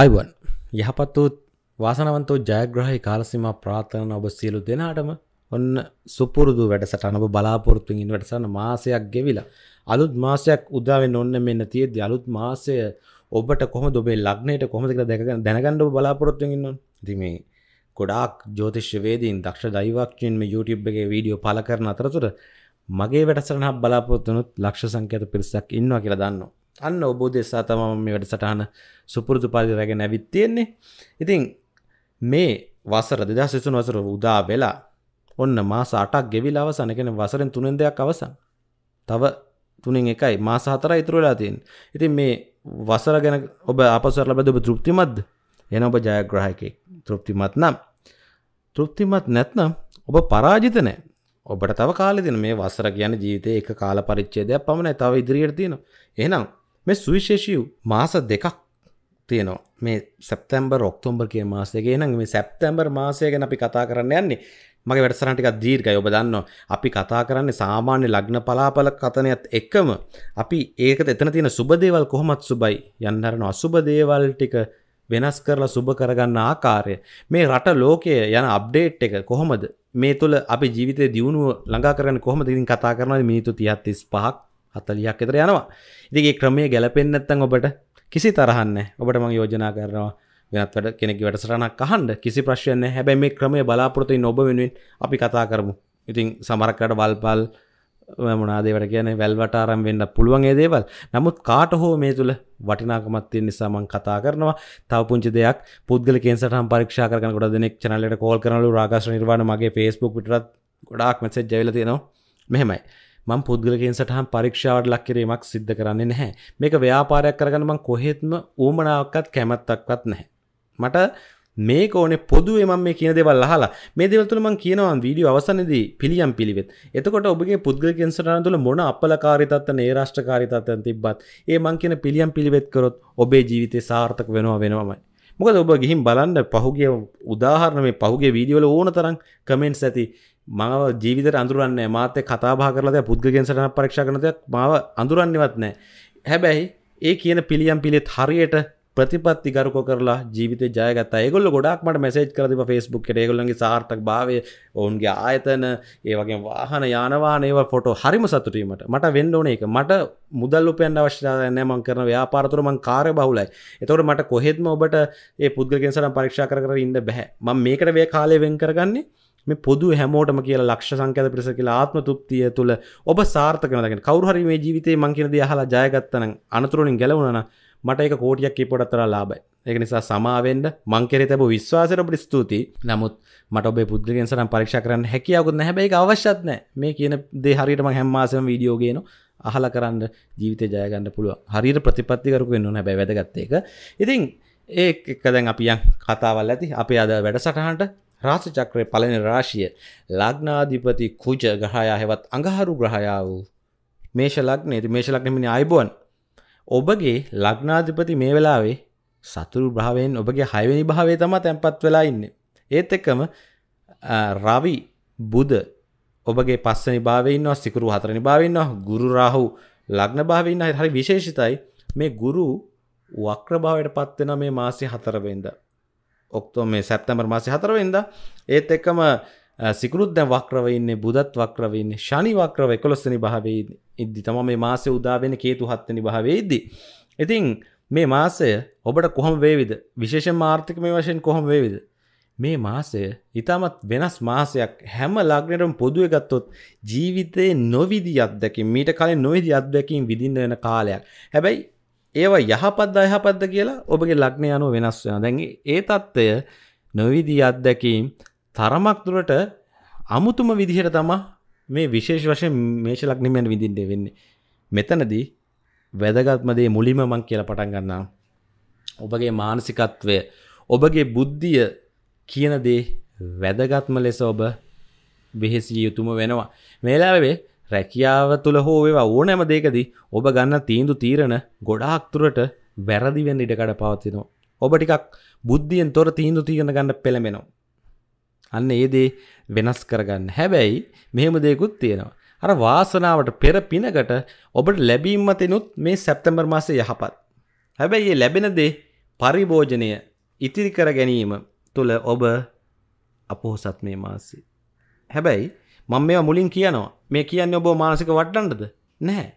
Ivan යහපත් වූත් වාසනවන්තෝ ජයග්‍රහහි කාලසිම ප්‍රාථන ඔබ සියලු දෙනාටම ඔන්න සුපුරුදු වැඩසටනබ බලාපොරොත්තුගින් වැඩසන මාසයක් ගෙවිලා අලුත් මාසයක් උදාවෙන් ඔන්න මෙන්න තියද අලුත් මාසය ඔබට කොම දොබේ ලක්නයට කොමතික දැක දැනගණඩ බලාපොරොත්තුගන්න දිමේ ගොඩාක් ජෝතිශ්‍යවේදීන් දක්ෂ දයිවක්ෂයෙන්ම YouTubeුබගේ වීඩියෝ පල කරන අතරතුර මගේ වැඩසරහ බලාපොත්තුනුත් ලක්ෂ සංකත පිරිසක් ඉන්නවා කියලා දන්නවා අන්න ඔබෝ දෙස්සා තමම මේ වැඩ සටහන සුපුරදු පාදි රැගෙන ඇවිත් තියෙන්නේ ඉතින් මේ වසර දෙදා සිසුන් වසර උදා වෙලා ඔන්න මාස අටක් ගෙවිලා අවසන් එකන වසරෙන් තුනෙන් දෙයක් අවසන් තව තුනෙන් එකයි මාස හතර ඉතුරලා තියෙන් ඉතින් මේ වසර ගැන ඔබ අපසර ලබද ඔබ තෘප්තිමත්ද එන ඔබ ජයග්‍රහයකෙක් තෘප්තිමත් නම් තෘප්තිමත් නැත්නම් ඔබ පරාජිත නෑ ඔබට තව කාලෙ දෙන මේ වසර කියන ජීවිතේ එක කාල පරිච්ඡේදයක් පමණයි තව ඉදිරියට තියෙනවා එහෙනම් මේ සුවිශේෂී මාස දෙකක් තියෙනවා මේ සැප්තැම්බර් ඔක්තෝම්බර් කිය මාසයගේ නම් මේ සැප්තැම්බර් මාසය ගැන අපි කතා කරන්න යන්නේ මගේ වැඩසටහන ටිකක් දීර්ඝයි ඔබ දන්නවා අපි කතා කරන්නේ සාමාන්‍ය ලග්න පලාපල කතනයත් එකම අපි ඒකට එතන තියෙන සුබ දේවල් කොහොමත් සුබයි යන්න හරන අසුබ දේවල් ටික වෙනස් කරලා සුබ කරගන්න ආකාරය මේ රට ලෝකය යන අප්ඩේට් එක කොහොමද මේ තුළ අපි ජීවිතය දියුණුව ළඟා කරන්න කොහොමද ඉතින් කතා කරනවා මිනිත්තු 30 35ක් හතලියක් එතර යනවා ඉතිගේ ක්‍රමය ගැලපෙන්න්නත්තන් ඔබට කිසි තරහන්න ඔබට මං යෝජනා කරනවා වෙනත්වට කෙනෙක් වැටසරනක් අහන්ඩ කිසි ප්‍රශ්යන හැබැ මේ ක්‍රමය බලාපොරොතුයි නොබ වෙනුවෙන් අපි කතා කරමු ඉතින් සමරක්කට වල්පල් මනාදේවට කියන වැල්වටාරම් වෙන්න පුළුවන්ගේ දේවල් නමුත් කාට හෝ මේ තුළ වටිනාකමත්තිය නිසාමං කතා කරනවා තව පුංචි දෙයක් පුද්ගල කෙන්සටම් පරික්ෂා කරන ගොඩ දෙනෙක් චනලට කෝල් කරනලු රාගශ නිර්වාණ මගේ ෆේස්බුක් පිටරත් ගොඩාක් මෙසෙජ් ජවිල තියෙනවා මෙහෙමයි මං පුද්ගලකින් සටහන් පරීක්ෂාවට ලක්කිරීමක් සිද්ධ කරන්නේ නැහැ මේක ව්‍යාපාරයක් කරගන්නමං කොහෙත්ම ඌමනාවක්කත් කැමැත්තක්වත් නැහැ මට මේක ඕනේ පොදුවේ මම මේ කියන දේවල් අහලා මේ දේවල් තුල මම කියනවා වීඩියෝ අවසන්යේදී පිළියම් පිළිවෙත්. එතකොට ඔබගේ පුද්ගලික ඉන්ස්ටාග්‍රෑම් තුල මොන අපලකාරී තත්ත්ව නේරාෂ්ටකාරී තත්ත්වයන් තිබ්බත් ඒ මම කියන පිළියම් පිළිවෙත් කරොත් ඔබේ ජීවිතේ සාර්ථක වෙනවා වෙනවමයි. මොකද ඔබ ගිහින් බලන්න පහුගිය උදාහරණ මේ පහුගිය වීඩියෝ වල ඕන තරම් කමෙන්ට්ස් ඇති මව ජීවිත අඳුරන්න මාතය කතාා කරලද පුද්ගගෙන් සටන පරක්ෂ කරනද මාව අඳුරන්නවත් නෑ හැබැයි ඒ කියන පිළියම් පිළිත් හරියට ප්‍රතිපත්ති ගරක කරලා ජීවිත ජයගත ඒගොල ගොඩක්මට මැසේජ් කරතිව ෆස්බුක් ඒගොලගේ සාර්ථක භාවය ඔවුන්ගේ ආයතන ඒවගේ වාහන යානවාන ඒව ෆොට හරිම සතුරීමට මට වෙන්න ඕන එක මට මුදල් උපයන් අවශ්‍යනෑ මං කරන ව්‍යාපාරතුර මං කාරය බහුලයි එතවට මට කොහෙත්ම ඔබට ඒ පුද්ගගෙන්සට පරක්ෂ කර ඉන්න බැහැ ම මේකට වේ කාලය වෙන් කරගන්නේ මේ පොදු හැමෝටම කිය ලක්ෂ සංකද පිස කියලා ආත්ම තුප්තිය තුළ ඔබ සාර්ථකනගෙන කවරුහරි මේ ජීවිතේ මංකිනද හලා ජයගත්තන අනතුරුණින් ගැලවුණන මට එක කෝටියක් කිපොටත්තර ලාබයි එක නිසා සමාවෙන්ට මංකෙර තැබ විශ්වාසර පට ස්තුති නමුත් මට ඔබේ පුද්ගලෙන් සරම් පරික්ෂ කරන්න හැකියාවකුත් හැබයි අවශ්‍යත්න මේ කියන දේ හරිටම හැම්මාසම වීඩියෝගේන අහල කරන්න ජීවිත ජයගන්න පුළුව හරිර ප්‍රතිපත්තිකරකු වෙන්න හැබැ වැදගත්තේක ඉතින් ඒ එකදැන් අපියන් කතාවල් ඇති අපේ අද වැඩසටහන්ට රාසචක්‍රය පලන රාශිය ලග්නාධිපති කුජ ග්‍රහයා හෙවත් අඟහරු ග්‍රහයා වූ මේෂ ලග්නයට මේෂ ලග්නමිනි අයිබෝන් ඔබගේ ලග්නාධිපති මේ වෙලාවේ සතුරු භාවයෙන් ඔබගේ හයවැනි භාවය තම තැන්පත් වෙලා ඉන්න. ඒත් එක්කම රවි බුද ඔබගේ පස්සනි භාවන්න සිකරු හතරනි භාවන්න ගුරු රාහු ලග්න භාවන්න හරි විශේෂිතයි මේ ගුරු වක්‍රභාවයට පත්වෙන මේ මාසි හතරවෙන්ද. ඔක්තෝ මේ සැප්තැමර් මාසි හතරවෙන්ද ඒත් එක්කම සිකරුත් දැ වක්‍රවන්න බුදත් වක්‍රවන්න ශනි වක්‍රව එකොස්සනි භාවේ ඉදදි තම මේ මාසය උදාවෙන කේතු හත්තනි භාවේදී. ඉතින් මේ මාසය ඔබට කොහොම වේවිද විශේෂ ආර්ථික මේ වශයෙන් කොහොම වේවිද. මේ මාසය ඉතාමත් වෙනස් මාසයක් හැම ලග්නටම පොදුව ගත්තොත් ජීවිතයේ නොවිදි අත්දැකින් මීට කලින් නොවිදි අත්දැකින් විදින්න වෙන කාලයක් හැබැයි ඒවා යහපත් අයහපත්ද කියලා ඔබගේ ලග්නය අනුව වෙනස් වෙන දැන් ඒ තත්ත්වය නොවිදී අත්දැකීම් තරමක් දුරට අමුතුම විදිහට තමා මේ විශේෂ වශයෙන් මේෂ ලග්නිමයන් විඳින්න වෙන්නේ මෙතනදී වැදගත්මදේ මුලිම මං කියල පටන් ගන්නා ඔබගේ මානසිකත්වය ඔබගේ බුද්ධිය කියනදේ වැදගත්ම ලෙස ඔබ බෙහෙසිය යුතුම වෙනවා මේලාවේ රැකියාව තුළ හෝ ඒවා ඕනෑම දෙකදී ඔබ ගන්න තීන්දු තීරණ ගොඩාක්තුරට වැරදිවෙන් ඉඩකඩ පවතිනවා. ඔබ ටිකක් බුද්ධියෙන් තොර තීන්දු තීරණ ගන්න පෙළමෙනවා. අන්න ඒදේ වෙනස් කරගන්න හැබැයි මෙහෙම දෙකුත් තියෙනවා. අර වාසනාවට පෙර පිනකට ඔබට ලැබීමතිනුත් මේ සැප්තැම්බර් මාසේ යහපත්. හැබැයි ඒ ලැබෙන දේ පරිභෝජනය ඉතිරි කර ගැනීම තුළ ඔබ අපොහොසත් මේ මාසේ. හැබැයි මං මේ මුලින් කියනවා මේ කියන්න ඔබෝ මානසික වට්ටන්ටද නැහැ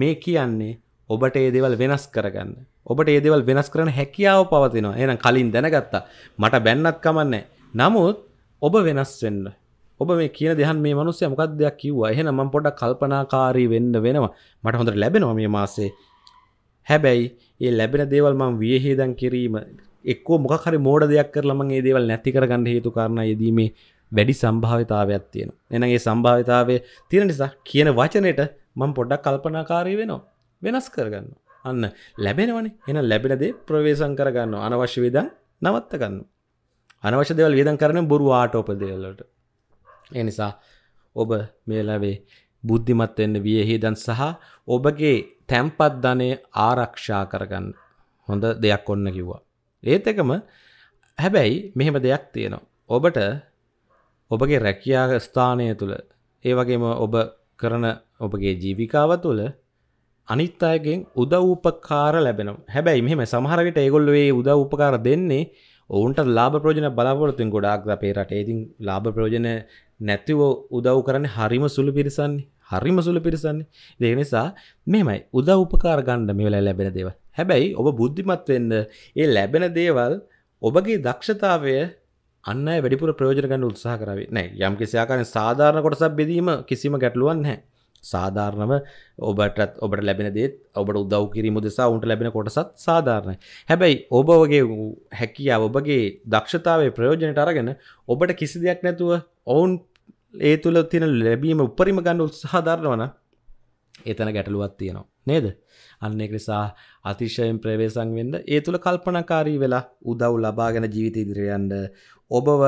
මේ කියන්නේ ඔබට ඒ දෙවල් වෙනස් කරගන්න ඔබට ඒ දෙවල් වෙනස් කරන හැකියාව පවතිනවා එනම් කලින් දැනගත්තා මට බැන්නත් කමන්නේ නමුත් ඔබ වෙනස් වෙන්න ඔබ මේ කියන දෙහන් මේ මනුස්සය මොකක් දෙයක් කිව්වා එහෙනම් මම පොඩ්ඩක් කල්පනාකාරී වෙන්න වෙනවා මට හොඳට ලැබෙනවා මේ මාසේ හැබැයි ඒ ලැබෙන දේවල් මම වියහේදම් කිරීම එක්කෝ මොකක් හරි මෝඩ දෙයක් කරලා මම ඒ දේවල් නැති කරගන්න හේතු කාරණා යෙදීමේ වැඩි සම්භාවිතාවයක් තියෙන එන ඒ සම්භාවිතාවය තියෙන නිසා කියන වචනයට මං පොඩ්ඩක් කල්පනාකාරී වෙනවා වෙනස් කරගන්න අන්න ලැබෙනවනේ එන ලැබෙනදේ ප්‍රවේශන් කරගන්න අනවශ්‍ය විදන් නවත්තගන්න අනවශ්‍ය දෙවල් වියදන් කරන බොරු ආටෝපදවල්ලට ඒ නිසා ඔබ මේලවේ බුද්ධිමත් එන්න වියහිදන් සහ ඔබගේ තැම්පත් ධනය ආරක්ෂා කරගන්න හොඳ දෙයක් ඔන්න කිව්වා ඒත් එකම හැබැයි මෙහෙම දෙයක් තියෙනවා ඔබට ඔබගේ රැකියා ස්ථානය තුළ ඒ වගේම ඔබ කරන ඔබගේ ජීවිකාව තුළ අනිත් අයගෙන් උදවූපකාර ලැබෙනවා හැබැයි මෙහෙම සමහරකට ඒගොල්ලොේ උදව උපකාර දෙන්නේ ඔවුන්ට ලාබ ප්‍රෝජන බලාපොරොතුන් ගොඩක් අපේ රටේ ඉතින් ලාබ ප්‍රෝජන නැතිව උදව් කරන හරිම සුළු පිරිසන්නේ හරිම සුළු පිරිසන්නේ දෙනිසා මෙමයි උදව උපකාර ගණ්ඩ මේ වෙලා ලැබෙන දේවල් හැබැයි ඔබ බුද්ධිමත් වෙන්න ඒ ලැබෙන දේවල් ඔබගේ දක්ෂතාවය අන්න වැඩිපුර ප්‍රයෝජන ගන්න උත්සාහ කරවේ නෑ යම් කිසියාකාරෙන් සාධාරණ කොටසක් බෙදීම කිසිම ගැටලුවක් නැහැ. සාධාරණව ඔබටත් ඔබට ලැබෙන දේත් ඔබට උදව් කිරීම දෙසා උන්ට ලැබෙන කොටසත් සාධාරණයි. හැබැයි ඔබ වගේ හැකියාව ඔබගේ දක්ෂතාවේ ප්‍රයෝජනයට අරගෙන ඔබට කිසි දෙයක් නැතුව ඔවුන් ඒ තුළ තියෙන ලැබීම උපරිම ගන්න උත්සාහ දරනවා නම් එතන ගැටලුවත් තියෙනවා නේද අන්නේ නිසා අතිශයෙන් ප්‍රවේසං වෙන්න ඒ තුළ කල්පනකාරී වෙලා උදව් ලබාගෙන ජීවිත ඉදිරියන්ට ඔබව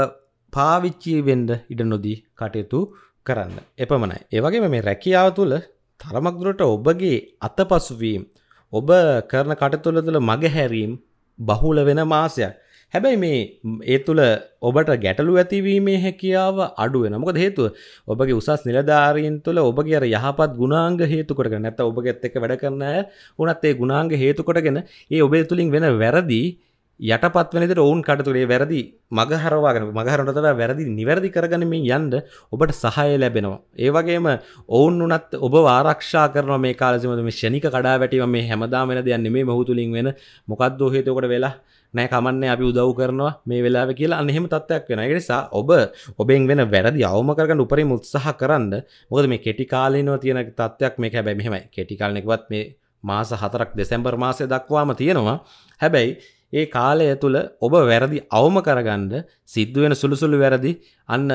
පාවිච්චි වෙන්න ඉඩ නොදී කටයුතු කරන්න එපමණයි ඒවගේම මේ රැකියාව තුළ තරමක් දුරට ඔබගේ අතපසුවීම් ඔබ කරන කටතුළ තුළ මගහැරීම් බහුල වෙන මාසයක් හැබැයි මේ ඒ තුළ ඔබට ගැටලු ඇතිවීමේ හැකියාව අඩුවෙන මොකද හේතුව ඔබගේ උසස් නිලධාරීන් තුළ ඔබගේ අර යහපත් ගුණාංග හේතු කොටගෙන නැත්නම් ඔබගෙත් එක්ක වැඩ කරන අය උනත් ඒ ගුණාංග හේතු කොටගෙන ඒ ඔබේ තුලින් වෙන වැරදි යටපත් වෙනදට ඔවුන් කටතුරේ වැරදි මගහරවාගෙන මගහරටතට වැරදි නිවැරදි කරගනමින් යන්ඩ ඔබට සහය ලැබෙනවා. ඒවගේම ඔවුන් වනත් ඔබ ආරක්ෂා කරන මේ කාලසිමම ෂණික කඩා වැටිව මේ හැමදාම වෙන දෙයන්න මේ මහතුලින් වෙන මොකක්ද හේතකට වෙලා නෑ කමන්න අපි උදව් කරනවා මේ වෙලාව කියලා අනෙහෙම තත්වයක් වෙන නිසා ඔබ ඔබෙන් වෙන වැරදි අවම කරගන්න උපරි මුත්සාහ කරන්න මොකද මේ කෙටිකාලනව තියෙන තත්වයක් මේ හැබැ මෙහෙමයි කෙටිකාලනෙකවත් මේ මාස හතරක් දෙසැම්බර් මාසය දක්වාම තියෙනවා හැබැයි ඒ කාලය තුළ ඔබ වැරදි අවම කරගන්න සිද්ධුවෙන සුළුසුළු වැරදි අන්න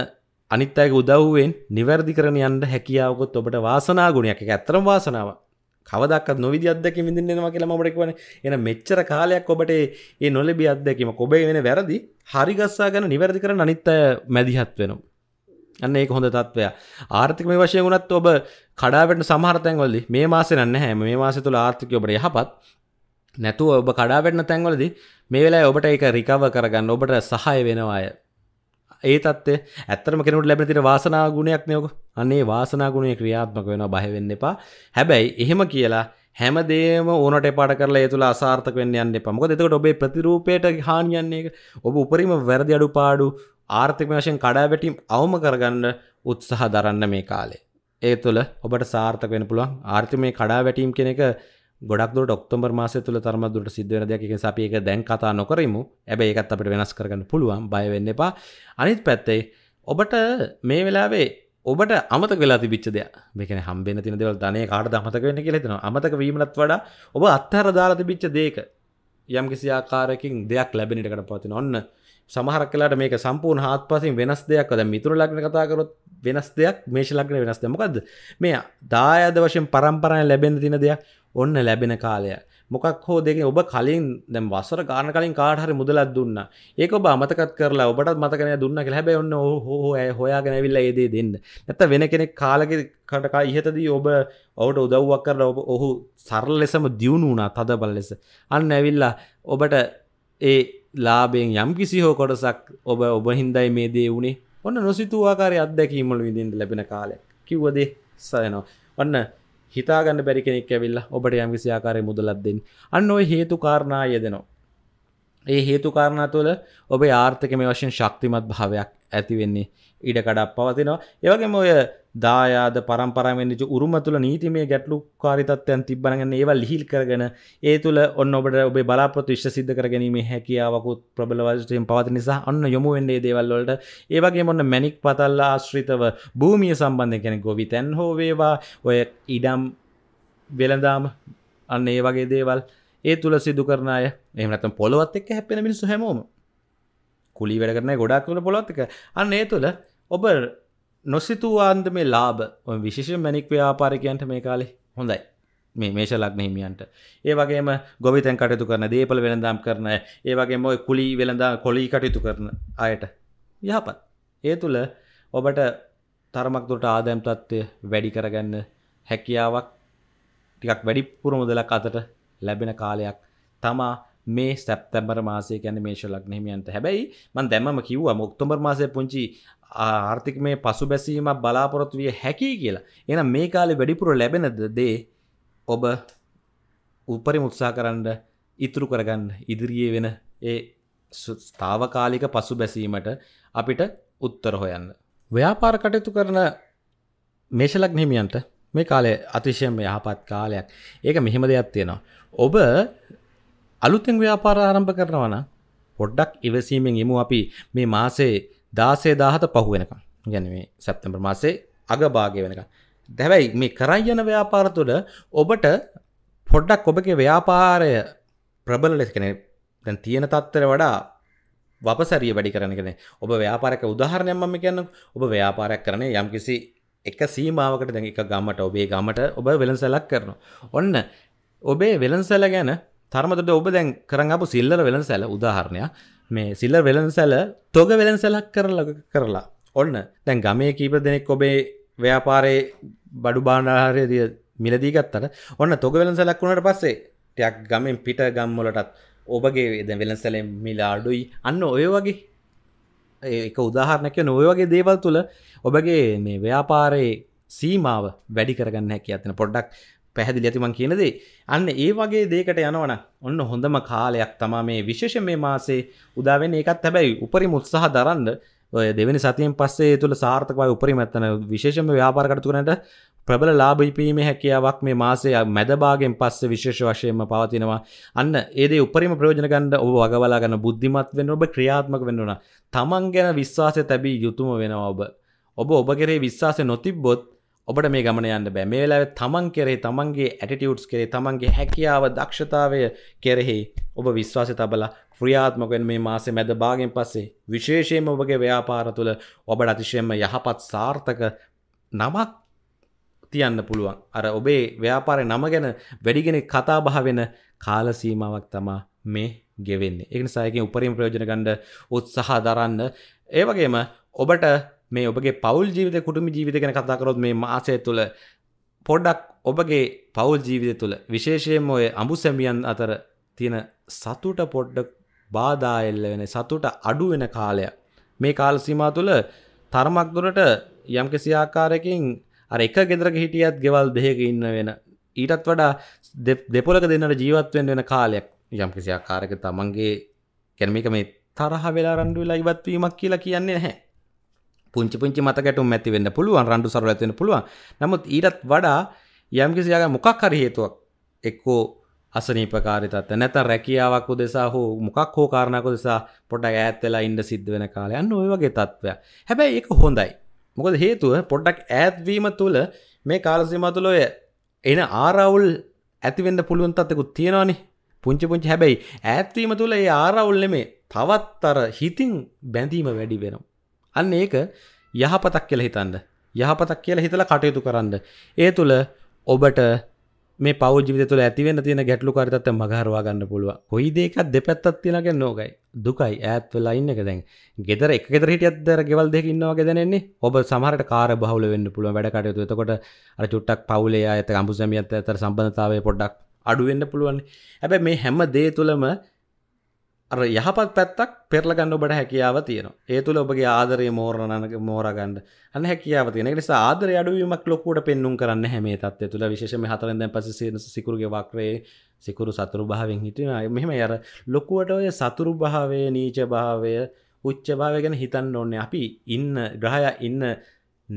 අනිත් අයක උදව්වෙන් නිවැරදි කරන යන්න හැකියාවකොත් ඔබට වාසනා ගුණයක් එක ඇත්තරම් වාසනාව කවදක්ත් නොවිදි අදැක මිඳින්නවා කියලා මට කිවන එන මෙච්චර කාලයක් ඔබට ඒ නොලෙබි අත්දැකීම ඔබේ වෙන වැරදි හරිගස්සා ගැන නිවැරදි කරන අනිත් මැදිහත් වෙනවා අන්න ඒ හොඳ තත්වය ආර්ථික වශය වුණත් ඔබ කඩාවට සමහරතැන්වලදි මේ මාසෙ නන්න හැම මේ මාස තුළ ආර්ථික ඔබට යහපත් නැතුව ඔබ කඩාපෙටන තැන්වලද මේ වෙලා ඔබට එක රිකාව කරගන්න ඔබට සහය වෙනවාය ඒ තත්ේ ඇත්තරම කෙනුට ලැබෙතිර වාසනා ගුණයක් නයෝක අන්නේ වාසනා ගුණය ක්‍රියාත්මක වෙන බහවෙන්න එපා හැබැයි එහෙම කියලා හැමදේම ඕනට පාට කරලා තුළ අසාර්ථක වන්න පමක දෙතකට ඔබේ ප්‍රතිරූපයට හානියන්නේ ඔබ උපරිම වැරදි අඩු පාඩු ආර්ථික වශයෙන් කඩාවැටීම් අවම කරගන්න උත්සහ දරන්න මේ කාලේ. ඒ තුළ ඔබට සාර්ථක වෙන පුළුවන් ආර්ථිමය කඩා වැටීම් කෙනෙක ගොඩක්දුට ඔක්තොම්බර් මාසය තුළ තරමදුට සිද්ධවෙන දෙයක සපියක දැන් කතා නොකරමු ඇබ එකත් අපට වෙනස් කරගන්න පුළුවන් බයවෙන්න එපා අනිත් පැත්තේ ඔබට මේ වෙලාවේ ඔබට අමතක වෙලා තිබිච්ච දෙයක් මේකන හම්බෙන තින දෙවල් ධනය කාට අමතක වෙන කෙලෙතෙන අමතක වීමලත් වඩා ඔබ අත්හර දාලති බිච්ච දේක යම් කිසි ආකාරකින් දෙයක් ලැබෙනටකට පවතින ඔන්න සමහරක්ලාට මේක සම්පූර් හත් පසින් වෙනස් දෙයක් ද මිතුර ලක්න කතාකරොත් වෙනස් දෙයක් මේශ ලක්න වෙනස් දෙමකක්ද මේ දායද වශයෙන් පරම්පරය ලැබෙන තින දෙයක් ඔන්න ලැබෙන කාලය මොකක් හෝ දෙක ඔබ කලින් දැම් වසර ගාන කලින් කාටහරි මුදලත් දුන්න ඒක ඔබ අමතකත් කරලා ඔබට මතකන දුන්න හැබැ ඔන්න හෝ හොයාගෙනැවිල්ල ඒදේ දෙන්න නැත වෙන කෙනෙක් කාලග කටකා ඉහතදී ඔබ ඔවට උදව්වක් කරලා ඔබ ඔහු සරල ලෙසම දියුණු වුණා තද බල ලෙස අන්න ඇවිල්ලා ඔබට ඒ ලාබෙන් යම් කිසි හෝ කොටසක් ඔබ ඔබ හින්දයි මේ දේ වුණේ ඔන්න නොසිතුවාකාර අත්දැකීමල විඳින්ද ලැබෙන කාලයක් කිව්වදේ සයනවා ඔන්න හිතාගන්න බැරි කෙනෙක් ඇවිල්ලා ඔබට යම් කිසි ආකාරය මුදලක් දෙන්න අන්න ඔය හේතු කාරණා යෙදෙනවා ඒ හේතු කාරණා තුළ ඔබේ ආර්ථික මේ වශයෙන් ශක්තිමත් භාවයක් ඇතිවෙන්නේ ඉඩ කඩක් පවතිනවා ඒවගේම ඔය දායාද පරම්පරාවෙන්ජ උරුම තුළ නීතිමේ ගැටලු කාරිතත්වයන් තිබ්බනගන්න ඒව ලිහිල් කරගෙන ඒ තුළ ඔන්න ඔබට ඔබේ බලාපොත් විශ්ෂ සිද්ධ කරගැනීම හැකියාවකුත් ප්‍රබලවශයෙන් පවති නිසා අන්න යොමුවෙන්ඩේ දේවල්වලට ඒවගේ ඔන්න මැනික් පතල්ල ආශ්‍රිතව භූමිය සම්බන්ධය කෙන ගොවි තැන් හෝවේවා ඔය ඉඩම් වෙළදාම අන්න ඒ වගේ දේවල් ඒ තුළ සිදු කරනය එමනත පොළොවත් එක් හැපෙන මිනිසු හැමෝම කුලි වැඩ කරන ගොඩක්වල පොලොත්ක අන්නේ තුළ ඔබ නොසිතුවාන්ද මේ ලාබ විශේෂ මැනික් ව්‍යාපාරිකයන්ට මේ කාලේ හොඳයි මේ මේෂ ලක්න හිමියන්ට ඒ වගේම ගොවිතැන් කටයුතු කරන දේපල වෙළඳම් කරන ඒ වගේ මොයි කුලි වෙළඳා කොලී කටයුතු කරන අයට යහපත් ඒ තුළ ඔබට තරමක් දුරට ආදයම් තත්ත්වය වැඩි කරගන්න හැකියාවක් ටිකක් වැඩිපුර මුදලක් අතට ලැබෙන කාලයක් තමා මේ සැප්තැම්බර මාසේ ගැන මේශ ලක්නහිමියන්ට හැබැයි මන් දැම කිව්ව මොක්තොම්බර් මාසය පුංචි ආර්ථික මේ පසු බැසීම බලාපොරොත් විය හැකි කියලා එන මේ කාලෙ වැඩිපුර ලැබෙනද දේ ඔබ උපරි මුත්සා කරන්න ඉතුරු කරගන්න ඉදිරියේ වෙන ඒ ස්ථාවකාලික පසු බැසීමට අපිට උත්තර හොයන්න. ව්‍යාපාර කටයුතු කරන මේශලක් හිමියන්ට මේ කාලේ අතිශයම යහපත් කාලයක් ඒක මෙහෙම දෙයක් තියෙනවා. ඔබ අලුතෙන් ව්‍යාපාර ආරම්භ කරනවා නම් පොඩ්ඩක් ඉවසීමෙන් යමු අපි මේ මාසේ 16 17 පහු වෙනකම්. يعني මේ සැප්තැම්බර් මාසේ අග භාගය වෙනකම්. හැබැයි මේ කරයි යන ව්‍යාපාර තුළ ඔබට පොඩ්ඩක් ඔබගේ ව්‍යාපාරය ප්‍රබල ලෙස කියන්නේ දැන් තියෙන තත්ත්වයට වඩා වපසරිය වැඩි කරන කියන්නේ ඔබ ව්‍යාපාරක උදාහරණයක් මම කියන්නේ ඔබ ව්‍යාපාරයක් කරන්නේ යම්කිසි එක සීමාවකට දැන් එක ගමට ඔබේ ගමට ඔබ වෙළඳසැලක් කරනවා. ඔන්න ඔබේ වෙළඳසැල ගැන තර්මතට ඔබ දැන් කරන්න අප සිල්ලර වෙලන් සැල උදාහරණය මේ සිල්ලර් වෙලන් සැල තොග වෙලන් සැලක් කරල කරලා ඔන්න දැන් ගමේ කීප දෙනෙක් ඔබේ ව්‍යාපාරයේ බඩු බාණහාරයදිය මිලදීගත්තට ඔන්න තොග වෙලන් සැලක් වුණට පස්සේ ටයක් ගමෙන් පිට ගම්මලටත් ඔබගේ ද වෙලන් සැලෙන් මිලාඩුයි අන්න ඔය වගේ ඒක උදාහරණක නොය වගේ දේවල් තුළ ඔබගේ මේ ව්‍යාපාරයේ සීමාව වැඩි කරගන්න හැකි අතන පොඩ්ඩක් පැහැදිලි ඇතිමන් කියනදේ අන්න ඒ වගේ දේකට යනවන ඔන්න හොඳම කාලයක් තමා මේ විශේෂ මේ මාසේ උදාවෙන් ඒකත් හැබැයි උපරි මුත්සාහ දරන්න ඔය දෙවනි සතියෙන් පස්සේ තුළ සාර්ථකවයි උපරිමත්තන විශේෂම ව්‍යාපාරකටතුරනට ප්‍රබල ලාභිපීම හැකියාවක් මේ මාසය මැදභාගෙන් පස්ස විශේෂ වශයෙන්ම පවතිනවා අන්න ඒදේ උපරිම ප්‍රයෝජන ගන්න ඔබ වගවලා ගන්න බුද්ධිමත් වෙන ඔබ ක්‍රියාත්මක වෙන්නුන තමන් ගැන විශ්වාසය තැබී යුතුම වෙනවා ඔබ ඔබ ඔබ කෙරේ විශ්වාසය නොතිබ්බොත් ඔබට මේ ගමන යන්න බෑ මේ වෙලාවේ තමන් කෙරෙහි තමන්ගේ ඇටිටියුඩ්ස් කෙරෙහි තමන්ගේ හැකියාව දක්ෂතාවය කෙරෙහි ඔබ විශ්වාසය තබලා ක්‍රියාත්මකෙන් මේ මාසේ මැද භාගයෙන් පස්සේ විශේෂයෙන්ම ඔබගේ ව්‍යාපාර තුළ ඔබට අතිශයෙන්ම යහපත් සාර්ථක නමක් තියන්න පුළුවන් අර ඔබේ ව්‍යාපාරය නම ගැන වැඩිගෙන කතා බහ වෙන කාල සීමාවක් තමා මේ ගෙවෙන්නේ ඒනිසායකින් උපරිම ප්‍රයෝජන ගණ්ඩ උත්සහ දරන්න ඒවගේම ඔබට මේ ඔබගේ පවුල් ජීවිත කුටුම ජීවිත ගැන කතාකරොත් මේ මාසය තුළ පොඩ්ඩක් ඔබගේ පවුල් ජීවිත තුළ විශේෂයෙන් ඔය අඹු සැමියන් අතර තියෙන සතුට පොඩ්ඩක් බාධා එල්ල වෙන සතුට අඩු වෙන කාලයක් මේ කාල සීමා තුළ තරමක් දුරට යම් කිසි ආකාරයකින් අර එක ගෙදරක හිටියත් ගෙවල් දෙක ඉන්න වෙන ඊටත් වඩා දෙපොලක දෙන්නට ජීවත් වෙන්න වෙන කාලයක් යම් කිසි ආකාරයක තමන්ගේ කැනමික මේ තරහ වෙලා රණ්ඩු වෙලා ඉවත්වීමක් කියලා කියන්නේ නැහැ පුංචි පුංචි මත ගැටුම් ඇති වෙන්න පුළුවන් රණ්ඩු සරල ඇතිවෙන පුළුවන් නමුත් ඊටත් වඩා යම්කිසියාගේ මොකක් හරි හේතුවක් එක්කෝ අසනීපකාරිතත් නැත රැකියාවක් උදෙසා හෝ මොකක් හෝ කාරණකු දෙසා පොඩක් ඈත් වෙලා ඉන්ඩ සිද්ධ වෙන කාලයන්න ඔය වගේ තත්ත්වය හැබැයි ඒක හොඳයි මොකද හේතුව පොඩ්ඩක් ඈත්වීම තුළ මේ කාලසිම තුළය එන ආරවුල් ඇතිවෙන්න පුළුවන් තත්ෙකුත් තියෙනවානි පුංචි පුංචි හැබැයි ඇත්වීම තුළ ඒ ආරවුල්ල මේ තවත් අර හිතින් බැඳීම වැඩි වෙනවා අන්න ඒක යහපතක් කියලා හිතන්න යහපතක් කියලා හිතලා කටයුතු කරන්න ඒ තුළ ඔබට මේ පෞද්ජිවිත තුළ ඇතිවෙන තියෙන ගැටලු කරතත් මගහරවා ගන්න පුළුව කොයි දෙකක් දෙපැත්තත් තියෙනගෙන නෝකයි දුකයි ඈත් වෙලා ඉන්න එක දැන් ගෙදර එක ගෙදර හිටියත් දර ගෙවල් දෙක ඉන්නවා ගෙදරන්නේ ඔබ සමහරට කාර්ය බහුල වෙන්න පුළුවන් වැඩ කටයුතු එතකොට අර චුට්ටක් පවුලේ අය එතක අඹුසැමියත් අතර සම්බන්ධතාවය පොඩ්ඩක් අඩු වෙන්න පුළුවන් හැබැයි මේ හැම දේ තුළම අර යහපත් පැත්තක් පෙරලගන්න ඔබට හැකියාව තියෙනවා. ඒ තුල ඔබගේ ආදරය මෝරණනක මෝරගන්න අන්න හැකියාව තියෙනවා. ඒ නිසා ආදරය අඩුවීමක් ලොකුවට පෙන්눔 කරන්න හැම මේ தත්ත්වය තුල විශේෂයෙන්ම හතරෙන් දැන් පස්සේ සින සිකුරුගේ වක්‍රයේ සිකුරු සතුරු භාවයෙන් හිටිනවා. මෙහෙම අර ලොකුවට ඔය සතුරු භාවය, නීච භාවය, උච්ච භාවය ගැන හිතන්න ඕනේ. අපි ඉන්න ග්‍රහයා ඉන්න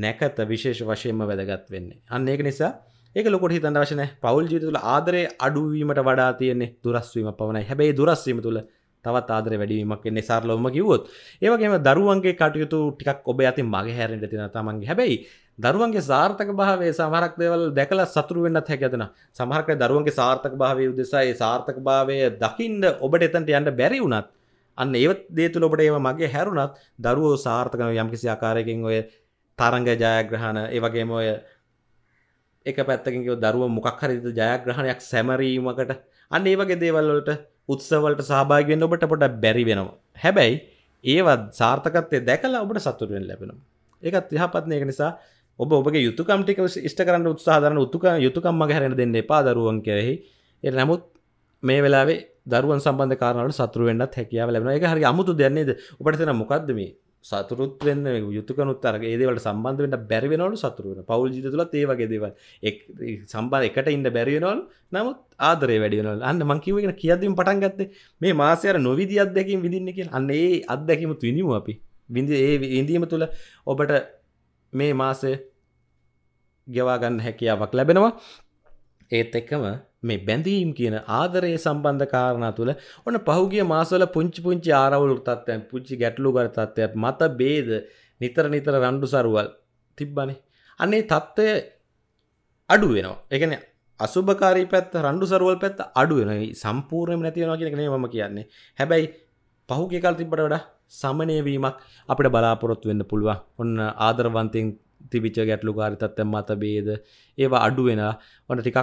නැකත විශේෂ වශයෙන්ම වැදගත් වෙන්නේ. අන්න ඒක නිසා ඒක ලොකොට හිතන්න අවශ්‍ය නැහැ. පෞල් ජීවිත තුල ආදරය අඩුවීමට වඩා තියෙන්නේ දුරස්වීම පමණයි. හැබැයි දුරස්වීම තුල තවත් ආදර වැඩීමක් නිසාරලොම කිවොත් ඒවගේම දරුවන්ගේ කටයුතු ටිකක් ඔබ ඇති මගේ හැරට තින තමන්ගේ හැබැයි දරුවන්ගේ සාර්ථක භාවේ සමහරක් දෙවල් දැකලා සතුරු වෙන්නත් හැකැතෙන සමහරක දරුවන්ගේ සාර්ථක භාවය උදෙසයි සාර්ථක භාවය දකිින්ට ඔබට එතන්ට යන්න බැරි වුණත් අන්න ඒත් දේතුල ඔබට ඒම මගේ හැරුණත් දරුවෝ සාර්ථකන යම්කිසි ආකාරයකින් ඔය තරංග ජයග්‍රහණ ඒවගේම ඔය එක පැත්තකින් දරුව මොකක් හරිද ජයග්‍රහණයක් සැමරීමකට අන්න ඒවගේ දේවල්වලට උත්සවලට සහභාගෙන් ඔබට පොට බැරි වෙනවා හැබැයි ඒවත් සාර්ථකත්තය දැකලා ඔබට සතුරුවෙන් ලැබෙනවා ඒකත් යහපත්නය එක නිසා ඔබ ඔබගේ යුතුකම්ටික ෂ්ට කරන්න උත්සාහරන උතුක යුතුකම්ම හැරෙන දෙන්න එපා දරුවන් කෙරෙහි එ නමුත් මේ වෙලාවේ දරුවන් සම්බන්ධ කාරනට සතුරුවෙන්න්නත් හැකියාව ලැබෙන එක හරි අමුතු දෙන්නේද ඔබට තෙන මොකක්ද මේ සතුරුත් වෙන්න යුතුකනුත් අර ඒදවලට සම්බන්ධ වෙන්න බැරිවෙනවලු සතුරුවෙන පවල් ජිත තුළ ඒවගේ දෙව සම්බාධ එකට ඉන්න බැරිවෙනවල් නමුත් ආදරේ වැඩියනල් අන්න මංකිවගෙන කියදීම පටන් ගත්තේ මේ මාසයර නොවිදි අත්දැකින් විදින්න කිය අන්න ඒ අත්දැකීමත් විනිම අපි විඳ ඒ ඉඳීම තුළ ඔබට මේ මාසය ගෙවාගන්න හැකියාවක් ලැබෙනවා ඒත් එක්කම මේ බැඳීම් කියන ආදරයේ සම්බන්ධ කාරණා තුළ ඔන්න පහුගිය මාසවල පුංචි පුංචි ආරවුල් තත්ත්වයන් පුංචි ගැටලු කර තත්ත්වයක් මත ભેද නිතර නිතර රණ්ඩු සරුවල් තිබ්බනේ. අනේ தত্ত্বය අඩු වෙනවා. ඒ කියන්නේ අසුබකාරී පැත්ත රණ්ඩු සරුවල් පැත්ත අඩු වෙනවා. සම්පූර්ණයෙන්ම නැති වෙනවා කියන එක නෙමෙයි මම කියන්නේ. හැබැයි පහුගිය කාලේ තිබ්බට වඩා සමනය වීමක් අපිට බලාපොරොත්තු වෙන්න පුළුවන්. ඔන්න ආදරවන්තයින් තිබිච්ච ගැටලු කාරී තත්ත්වයන් මත ભેද ඒවා අඩු වෙනවා. ඔන්න ටිකක්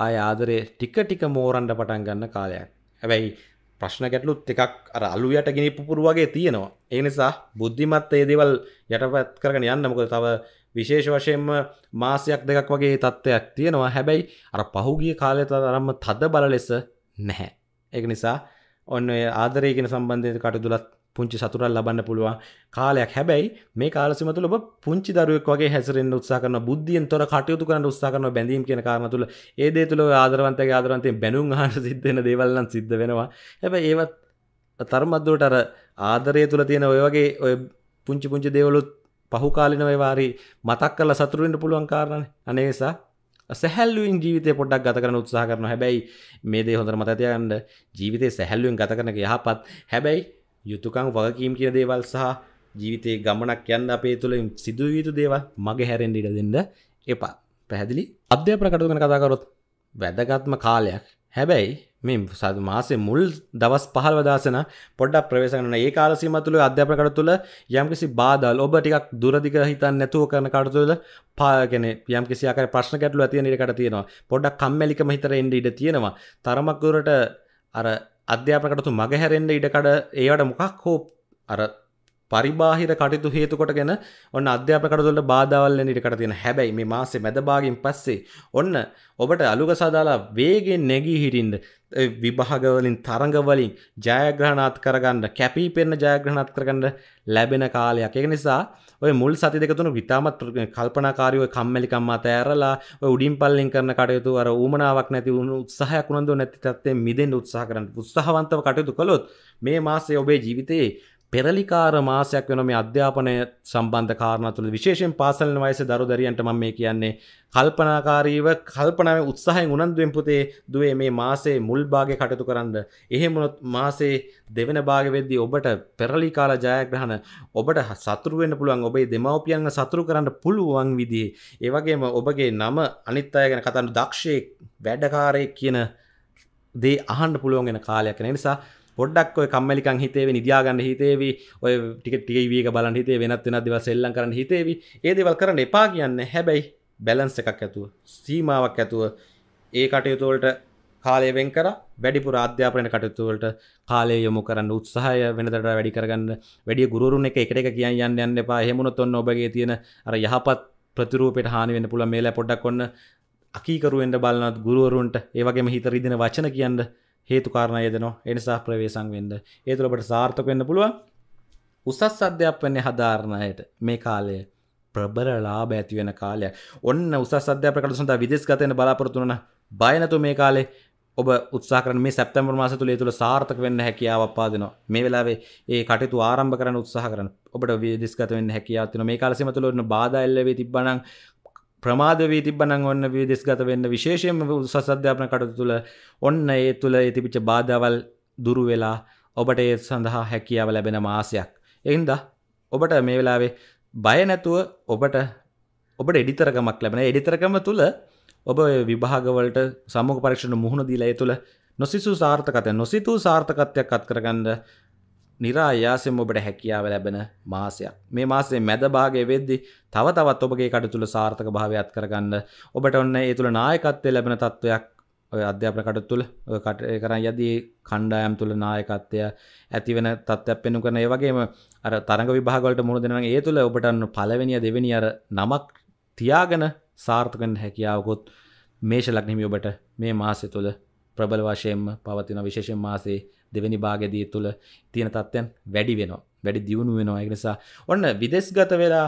ආය ආදරේ ටික ටික මෝරන්ඩ පටන් ගන්න කාලයක් හැබැයි ප්‍රශ්න ගැටලුත් එකක් අර අලුයට ගෙන පුපුරු වගේ තියෙනවා ඒ නිසා බුද්ධිමත් ඒ දේවල් යටපත් කරගෙන යන්න මොකද තව විශේෂ වශයෙන්ම මාසයක් දෙකක් වගේ තත්ත්වයක් තියෙනවා හැබැයි අර පහුගිය කාලය තරම්ම තද බල ලෙස නැහැ ඒක නිසා ඔන්න ආදරයගෙන සම්බන්ධය කටතුලත් පුංචි සතුරල් ලබන්න පුළුවන් කාලයක් හැබැයි මේ කාලසිමතුල ඔබ පුංචි දරුවෙක් වගේ හැසිරෙන් උත්සා කරන බුද්ධියෙන් තොර කටයුතු කරන්න උත්සා කරන බැඳීම් කියන කාරණා තුල ඒ දේ තුල ආදරවන්තයාගේ ආදරවන්තයෙන් බැනුම් අහන්න සිද්ධ වෙන දේවල් නම් සිද්ධ වෙනවා හැබැයි ඒවත් තරමද්දුවට අර ආදරය තුල තියෙන ඔය වගේ ඔය පුංචි පුංචි දේවලුත් පහුකාලින වේවාරි මතක් කරලා සතුරු වෙන්න පුළුවන් කාරණානේ අනේ නිසා සැහැල්ලුවෙන් ජීවිතය පොඩක් ගත කරන උත්සාහ කරනවා හැබැයි මේ දේ හොඳට මතක තියාගන්න ජීවිතේ සැහැල්ලුවෙන් ගත කරන යහපත් හැබැයි යුතුකං වගකීම් කියන දේවල් සහ ජීවිතයේ ගමනක් යන්න අපේ තුළ සිදුවීතු දේව මගේ හැරෙන් ඉඩ දෙන්න එපා පැහැදිලි අධ්‍ය ප්‍රකටගෙන කතාකරොත් වැදගත්ම කාලයක් හැබැයි මේ සද මාසේ මුල් දවස් පහල් වදාසන පොඩ්ඩක් ප්‍රවේශකන ඒ කාලසීම තුළ අධ්‍යපනකට තුළ යම්කිසි බාදල් ඔබ ටිකක් දුරදික හිතන් නැතුව කරන කට තුළ පාගෙන යම් කිසික ප්‍රශ්න ගැටලු ඇතිය නිරකට තියෙනවා පොඩ්ඩක් කම්මැලිකම හිතර එන්ඩ ඉඩ තියෙනවා තරමක්දුරට අර අධ්‍යාපනකටතු මගහැරෙන්ට ඉඩකඩ ඒවට මොකක් හෝ අර පරිබාහිර කටයුතු හේතුකොටගෙන ඔන්න අධ්‍යාපකටතුොට බාධවල්ල නිටකට තියෙන හැබැයි මේ මාසේ මැදබාගින් පස්සේ ඔන්න ඔබට අලුග සදාලා වේගෙන් නැගී හිටින්ද විභාගවලින් තරඟවලින් ජයග්‍රහණත් කරගන්න කැපී පෙන්න ජයග්‍රහණත් කරගන්න ලැබෙන කාලයක් එක නිසා ඔය මුල් සති දෙක තුන විතාමත් කල්පනාකාරීව කම්මැලිකම්මා තෑරලා ඔය උඩින් පල්ලෙන් කරන කටයුතු අර ඌමනාවක් නැති වුණු උත්සාහයක් උනන්දු නැති තත්ත්වයෙන් මිදෙන්න උත්සාහ කරන්න උත්සාහවන්තව කටයුතු කළොත් මේ මාසේ ඔබේ ජීවිතයේ පෙරලිකාර මාසයක් වෙන මේ අධ්‍යාපනය සම්බන්ධ කාරණ තුළ විශේෂෙන් පාසලන වයස දරු දරියන්ට මම මේ කියන්නේ කල්පනාකාරීව කල්පනාව උත්සාහයෙන් උනන්දුවෙන් පුතේ දුවේ මේ මාසේ මුල් භාගය කටයුතු කරන්න. එහෙමනොත් මාසේ දෙවන භාග වෙද්දී ඔබට පෙරලිකාල ජයග්‍රහණ ඔබට සතුරු වෙන්න පුළුවන් ඔබේ දෙමව්පියන්ව සතුරු කරන්න පුළුවන් විදිහේ. ඒ වගේම ඔබගේ නම අනිත් අය ගැන කතා කරන දක්ෂයෙක් වැඩකාරයෙක් කියන දේ අහන්න පුළුවන් වෙන කාලයක් වෙන නිසා පොඩ්ඩක් ඔය කම්මලිකන් හිතේව නිදියාගන්න හිතේවි ඔය ටික ටිකවීක බලන් හිතේ වෙනත් වෙන දව සෙල්ලම් කරන්න හිතේවි ඒ දෙවල් කරන්න එපා කියන්න හැබැයි බැලන්ස එකක් ඇතුව සීමාවක් ඇතුව ඒ කටයුතුවලට කාලයවෙන් කර වැඩිපුර අධ්‍යාපනයට කටයුතුවලට කාලය යොමු කරන්න උත්සාහය වෙනදට වැඩි කරගන්න වැඩි ගුරුන් එක එකට කියන්න යන්න යන්න එපා හෙමුණොත් ඔන්න ඔබගේ තියෙන අර යහපත් ප්‍රතිරූපයට හානි වෙන්න පුළුවන් මේලා පොඩ්ඩක් ඔන්න අකීකරුවෙන්ට බලනත් ගුරුවරුන්ට ඒවගේම හිතරිදින වචන කියන්න හේතුකාරණය දනවා එනිසා ප්‍රවේශන් වෙන්න ඒ තුළ ඔබට සාර්ථක වෙන්න පුළුවන් උසස් අධ්‍යාපනය හදාරණයට මේ කාලය ප්‍රබල ලාභ ඇති වෙන කාලයක් ඔන්න උසස් අධ්‍යාපනකට සඳහා විදේශගත වෙන බලාපොරොත්තු වන බය නැතුව මේ කාලේ ඔබ උත්සාහ කරන මේ සැප්තැම්බර් මාසය තුළ ඒ තුළ සාර්ථක වෙන්න හැකියාව අපාදිනවා මේ වෙලාවේ ඒ කටයුතු ආරම්භ කරන්න උත්සාහ කරන ඔබට විදේශගත වෙන්න හැකියාව තියෙනවා මේ කාලසීම තුළ ඔන්න බාධා එල්ල වෙ තිබ්බනම් ප්‍රමාදවී තිබනං ඔන්න විදෙස්ගත වෙන්න විශේෂයෙන්ම උසස් අධ්‍යාපන කටයුතු තුළ ඔන්න ඒ තුළ ඉතිපිච්ච බාධාවල් දුරු වෙලා ඔබට ඒ සඳහා හැකියාව ලැබෙන මාසයක්. එහින්දා ඔබට මේ වෙලාවේ බය නැතුව ඔබට ඔබට එඩිතරකමක් ලැබෙන එඩිතරකම තුළ ඔබ විභාගවලට සමුක පරක්ෂණ මුහුණ දීලා ඒ තුළ නොසිසු සාර්ථකතය නොසිතූ සාර්ථකත්වයක් අත්කරගන්න නිරායාසෙන් ඔබට හැකියාව ලැබෙන මාසයක්. මේ මාසේ මැද භාගයේ වෙද්දී තව තවත් ඔබගේ කටයුතු සාර්ථක භාවයත් කරගන්න ඔබට ඔන්න ඒ තුල නායකත්වයේ ලැබෙන තත්වයක් ඔය අධ්‍යාපන කටයුතු තුල ඔය කරන් යදී කණ්ඩායම් තුල නායකත්වය ඇති වෙන තත්ත්වයක් පෙන්වන කරන ඒ වගේම අර තරඟ විභාග වලට මුහුණ දෙනවා නම් ඒ තුල ඔබට අන්න පළවෙනිය දෙවෙනිය අර නමක් තියාගෙන සාර්ථක වෙන්න හැකියාවකුත් මේෂ ලග්නෙමි ඔබට මේ මාසය තුල ප්‍රබල වශයෙන්ම පවතින විශේෂෙන් මාසේ දෙවැනි භාගදී තුළ තියෙන තත්ත්වයන් වැඩි වෙන වැඩි දියුණු වෙනවා එනිසා ඔන්න විදෙස්ගත වෙලා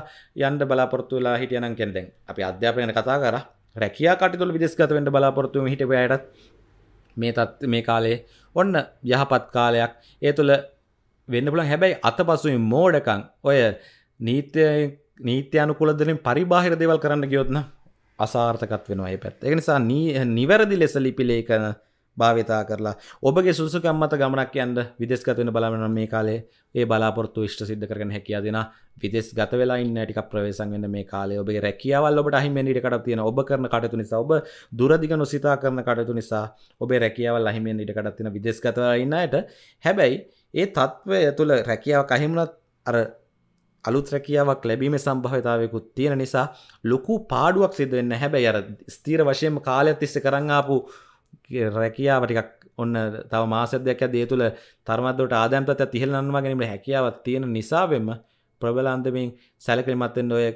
යන්ඩ බලාපොරත්තුවෙලා හිටියනම් කෙනෙදැන් අපි අධ්‍යාපනයට කතා කර රැකයා කටතුළ විදෙස්ගත වෙන්ට බලාපොරත්තුව හිටපයට මේ තත් මේ කාලේ ඔන්න යහපත් කාලයක් ඒ තුළ වෙන්න පුළන් හැබැයි අතපසුයි මෝඩකං ඔය නීත්‍ය නීත්‍යයනුකුලදලින් පරිබාහිර දෙවල් කරන්න ගියොත්න අසාර්ථකත් වෙනවා ඒ පැත් එක නිසා නී නිවැරදි ලෙස ලිපිලේකන භාවිතා කරලා ඔබගේ සුසුකම්මත ගමනක් යන්ට විදෙස්ගතවෙන බලමන මේ කාලේ ඒ බලාපොරත්තු විෂ්ට සිද්ධ කරන හැකියා දෙෙන විදෙස් ගත වෙලා ටික ප්‍රවේසන් වන්න මේ කාලේ ඔබේ රැකියාවල් ඔබට අහිමෙන්ට කට තියෙන ඔබ කරන කටතු නිසා ඔබ දුරදිග නොසිතා කරන කටතු නිසා ඔබේ රැකියාවල් අහිමෙන් ඉට කටත්තින විදෙස්ගතවන්නයට හැබැයි ඒ තත්ත්වය තුළ රැකියාව කහිමුණත් අර අලුත් රැකියාවක් ලැබීම සම්භාවිතාවයකුත් තියෙන නිසා ලොකු පාඩුවක් සිදුවෙන්න හැබැයි අර ස්තීර වශයෙන් කාලයක් තිස්ස කරංආපු රැකියාව ටිකක් ඔන්න තව මාසයක් දෙකක් යද්දී ඒ තුල තරමද්දවට ආදායම් ප්‍රත්‍යත් ඉහළ නන්වා ගැනීමට හැකියාවක් තියෙන නිසාවෙම ප්‍රබල අන්දමින් සැලකිලිමත් වෙන්න ඔය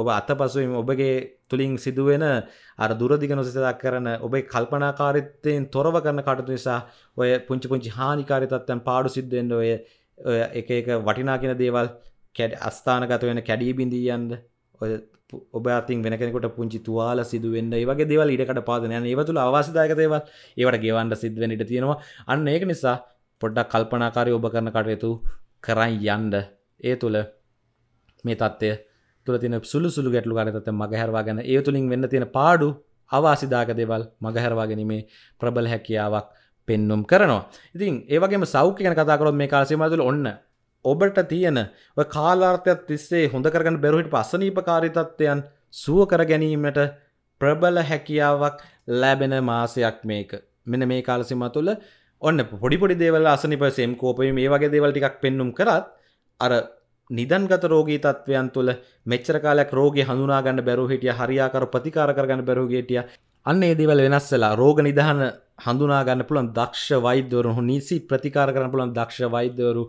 ඔබ අතපසුවීම ඔබගේ තුළින් සිදුවෙන අර දුරදිග නොසිතක් කරන ඔබේ කල්පනාකාරිත්තයෙන් තොරව කරන කටතු නිසා ඔය පුංචි පුංචි හානිකාරිතත්වයන් පාඩු සිද්ධෙන්ට ඔය එක එක වටිනා කියෙන දේවල් කැඩ අස්ථානගත වෙන කැඩී බිඳීයන්ද ඔය ඔබාතින් වෙන කෙනෙකොට පුංචි තුවාල සිදුවෙන්න්න ඒවගේ දෙවල් ඉඩකට පාදනය ඒවතුළ අවාසිදායකතේව ඒවට ගෙවන්ඩ සිද්ධවැනිට තියෙනවා අන්න ඒක නිසා පොඩ්ඩක් කල්පනාකාරය ඔබ කරන කටයුතු කරයි යන්ඩ ඒ තුළ මේ තත්වය තුළතින සුළු සුළු ගැටලු ගරතත මගහැරවා ගැන ඒ තුළින් වෙන්න තියෙන පාඩු අවාසිදාක දෙවල් මගහැරවා ගැනීමේ ප්‍රබල හැකියාවක් පෙන්නුම් කරනවා ඉතින් ඒවගේ සෞඛ්‍යන කතාකරොත් මේ කාසීමතුළ ඔන්න ඔබට තියෙන කාලාර්ථයක් තිස්සේ හොඳ කරගන්න බැරුහිට පසනීපකාරිතත්වයන් සුව කර ගැනීමට ප්‍රබල හැකියාවක් ලැබෙන මාසයක් මේක මෙන මේ කාලසිම තුළ ඔන්න පොඩිපොඩි දේවල් අසනිපසෙම් කෝපය මේ වගේ දේවල් ටිකක් පෙන්නුම් කරත් අර නිදන්ගත රෝගී තත්වයන් තුළ මෙච්චර කාලයක් රෝගය හඳුනාගන්න බැරු හිටිය හරියාකර ප්‍රතිකාර කරගන්න බැරුගේටිය අන්න ඒදවල් වෙනස්සලා රෝග නිදහන හඳුනාගන්න පුළන් දක්ෂ වෛද්‍යවරු නිසි ප්‍රතිකාර කරන පුළන් දක්ෂ වෛද්‍යවරු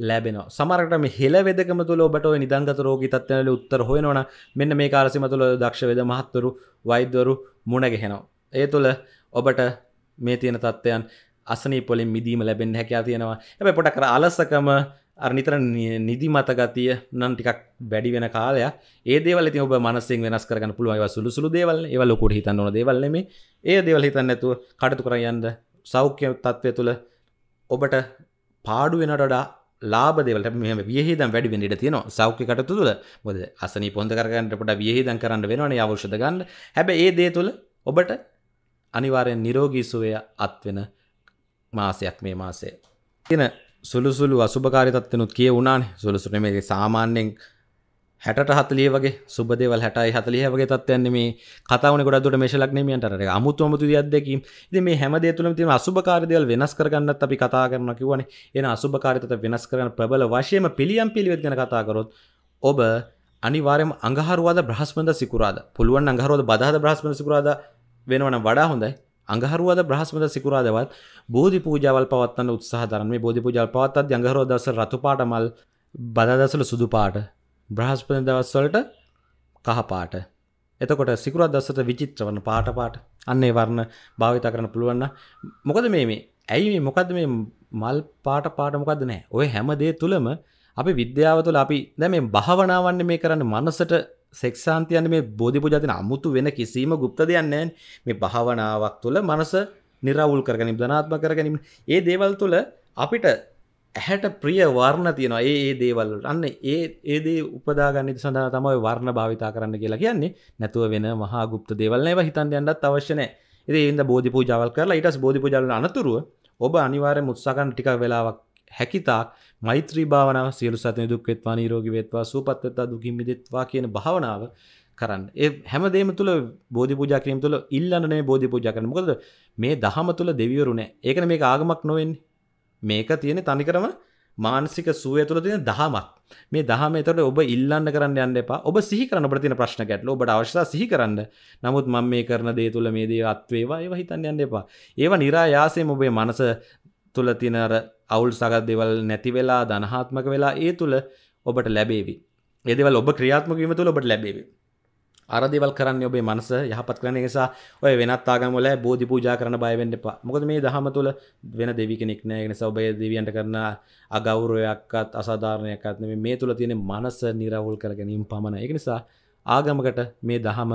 ලැබෙන සමරට හෙල වෙදකම තුළ ඔබට නිදංගත රෝගී තත්වනල උත්තර හොයනවන මෙන්න මේ කාරසිම තුළ දක්ෂ වෙද මහත්තුරු වෛද්‍යවරු මුණගහෙනවා. ඒ තුළ ඔබට මේ තියෙන තත්ත්වයන් අසනී පොලින් මිදීම ලැබෙන් හැකයා තියෙනවා ඇැ පොට කර අලසකම අනිතර නිදි මතගතිය නම් ටිකක් වැඩි වෙන කාලය ඒදවල ඔබ මනසින් වෙනස් කරන පුළුව සුළු සුළු දේවල් ඒවලොකුට හිතන්න දේවල්ලම ඒ දෙවල් හිතන්න ඇතුව කටතු කර යන්න සෞඛ්‍ය තත්ත්වය තුළ ඔබට පාඩු වෙනටඩා ලාබදවලට මෙම වියහිදම් වැඩි වෙනිට තියෙන සෞඛ්‍යකට තුළ බොද අසන පොඳ කරගන්නට පොට වියහිදන් කරන්න වෙනවන අවෂද ගන්න හැබ ඒ දේ තුළ ඔබට අනිවාරයෙන් නිරෝගී සුවය අත්වෙන මාසයක් මේ මාසේ. තියෙන සුළුසුළු අසුභකාරිතත්වනුත් කිය වුණාන් සුළුසුනමගේ සාමාන්‍යෙන් හැට හතලිය වගේ සුබදේවල් හැටයි හතලිය වගේ තත්යන්නේ මේ කතාවන ගොඩදුට මේශලක්නමියන්ටර අමුත් අමුතු අදකින් ඉති මේ හැමදේ තුළම තින අසුභකාරදයල් වෙනස් කරගන්නත් අපි කතා කරන කිවන එන අසුභකාරිතත වෙනස් කරන ප්‍රබල වශයම පිළියම් පිළිවෙත්ගෙන කතාකරොත් ඔබ අනිවාරයම අඟහරුවාද බ්‍රහස්මද සිකුරාද පුළුවන් අඟහරුවද බදාද බ්‍රහස්ම සිකුරාද වෙනවන වඩා හොඳයි අඟහරුවද බ්‍රහස්මද සිකුරාදවත් බෝධි පූජාවල් පවත්න්න උත්සාහරන මේ බෝධි පූජල් පවත්තත් අඟහරෝදස රතු පාටමල් බදදසල සුදු පාට බ්‍රහස්පති දවස්වලට කහපාට එතකොට සිකුරත් දස්සට විචිත්‍ර වන පාට පාට අන්නේ වර්ණ භාවිත කරන පුළුවන්න මොකද මේ මේ ඇයි මොකද මේ මල් පාට පාට මොකද නෑ ඔය හැමදේ තුළම අපි විද්‍යාව තුළ අපි දැ මේ භාවනාවන්න මේ කරන්න මනසට සෙක්ෂාන්තියන්න මේ බෝධිපුජාතින අමුතු වෙන කිසිීම ගුප්ත දෙයන්නෑ මේ භාවනාවක් තුළ මනස නිරවුල් කරගනි ධනාත්ම කරගනීම ඒ දේවල් තුළ අපිට ඇහැට ප්‍රිය වර්ණ තියෙනවා ඒ දේවල්ලට අන්න ඒ ඒදේ උපදාගනිත සඳහා තමයි වර්ණ භාවිතා කරන්න කියලා කියන්නේ නැතුව වෙන මහා ගුප්ත දේවල් ඒව හිතන් යන්නත් අවශ්‍යනය ඒද බෝධි පූජාවල් කරලා ඉටස් බෝධි පුජාල අනතුරුව ඔබ අනිවාරය මුත්සාකන් ටික වෙලාවක් හැකිතාක් මෛත්‍රී භාවනාව සියලු සතන දුක් වෙත්වා නීරෝගී වෙත්වා සූපත්වෙත්වා දුකින් මිදෙත්වා කියන භාවනාව කරන්න ඒ හැමදේම තුළ බෝධි පූජා කිරීම තුළ ඉල්ලන්නේ බෝධි පූජා කරන මොකද මේ දහම තුළ දෙවිවරුනේ ඒකන මේ ආගමක් නොවෙන්නේ මේක තියෙන තනිකරම මානසික සුවය තුළ තියෙන දහමක් මේ දහම එතකොට ඔබ ඉල්ලන්න කරන්න යන්න එපා ඔබ සිහි කරන්න ඔබට තියෙන ප්‍රශ්න ගැටලු ඔබට අවශ්‍යතා සිහි කරන්න නමුත් මම මේ කරන දේ තුළ මේ දේ අත්වේවා ඒවා හිතන්න යන්න එපා ඒවා નિરાයාසයෙන් ඔබේ මනස තුළ තියෙන අර අවුල් සගත් දේවල් නැති වෙලා ධනහාත්මක වෙලා ඒ තුළ ඔබට ලැබේවි ඒ දේවල් ඔබ ක්‍රියාත්මක වීම තුළ ඔබට ලැබේවි අරදවල් කරන්න ඔබේ මනස යහපත් කරන නිසා ඔය වෙනත් ආගමල බෝධි පූජා කරන බයවෙන්න එපා මොකද මේ දහම තුළ වෙන දෙවි කෙනෙක් නෑ නිසා ඔබේ දෙවියන්ට කරන අගෞරවයක්වත් අසාධාරණයක්ත් මේ තුළ තියෙන මනස නිරවුල් කරගැනීම පමණ එක නිසා ආගමකට මේ දහම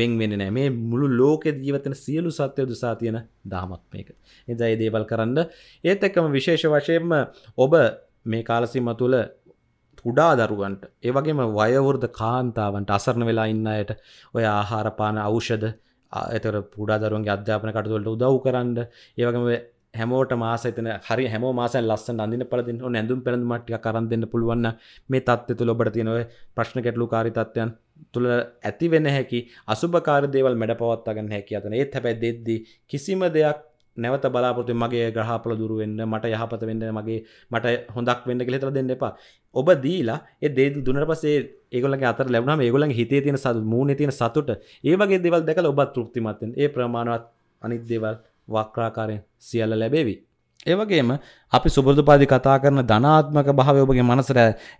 වෙන්වෙන නෑ මේ මුළු ලෝක ජීවතන සියලු සත්‍යය දුසා තියෙන දාමක් මේක එදයි දේවල් කරන්න ඒත් එක්කම විශේෂ වශයෙන්ම ඔබ මේ කාලසිම තුළ කුඩා දරුවන්ට ඒවගේම වයවෘද කාන්තාවන්ට අසරණ වෙලා ඉන්න අයට ඔය ආහාරපාන අවෂද අතර පුඩාදරුවන්ගේ අධ්‍යාපන කටතුවලට උදව් කරන්න ඒවගේම හැමෝට මාසතන හරි හැම මාසන් ලස්ස අඳන පලදින නැඳුම් පැඳමටි කරන් දෙන්න පුළුවන්න මේ තත්ව තුළ ඔබට තියනව ප්‍රශ්න කෙටලු කාරිතත්වයන් තුළ ඇති වෙන හැකි අසුභකාරදේවල් මැඩ පවත්තාගන්න හැකි අතන ඒත් හැබැ දෙද්දී කිසිම දෙයක් නැවත බලාපොතු මගේ ග්‍රහපල දුරුවෙන්න්න මට යහපත වෙන්න මගේ මට හොඳක් වෙන්න කෙතර දෙන්න එපා ඔබ දීලා ඒ දේ දුනට පසේ ඒගොල අතර ලැබුණම ඒගොලන් හිතේ තියෙන සතු මූුණ තියෙන සතුට ඒවගේ දෙවල් දැක ඔබ තෘප්තිමත්තෙන් ඒ ප්‍රමාණවත් අනිත් දෙවල් වක්‍රාකාරයෙන් සියල්ල ලැබේවි. ඒවගේම අපි සුබරදු පාදි කතා කරන ධනාත්මක භාව ඔබගේ මනසර